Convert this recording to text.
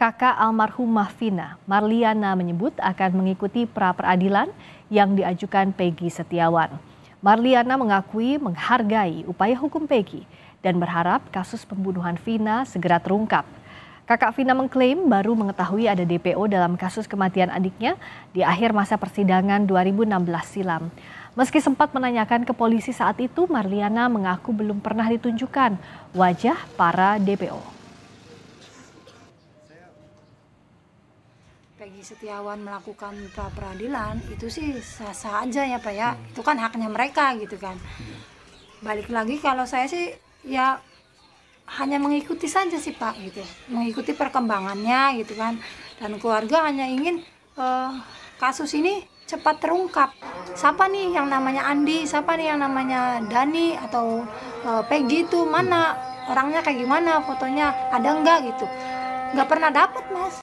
kakak almarhumah Vina, Marliana menyebut akan mengikuti pra peradilan yang diajukan Peggy Setiawan. Marliana mengakui menghargai upaya hukum Peggy dan berharap kasus pembunuhan Vina segera terungkap. Kakak Vina mengklaim baru mengetahui ada DPO dalam kasus kematian adiknya di akhir masa persidangan 2016 silam. Meski sempat menanyakan ke polisi saat itu, Marliana mengaku belum pernah ditunjukkan wajah para DPO. Peggy Setiawan melakukan pra peradilan itu sih sah-sah aja ya Pak ya. Hmm. Itu kan haknya mereka gitu kan. Hmm. Balik lagi kalau saya sih ya hanya mengikuti saja sih Pak gitu. Mengikuti perkembangannya gitu kan. Dan keluarga hanya ingin uh, kasus ini cepat terungkap. Siapa nih yang namanya Andi, siapa nih yang namanya Dani atau uh, Peggy itu mana hmm. orangnya kayak gimana, fotonya ada enggak gitu. Nggak pernah dapat, Mas.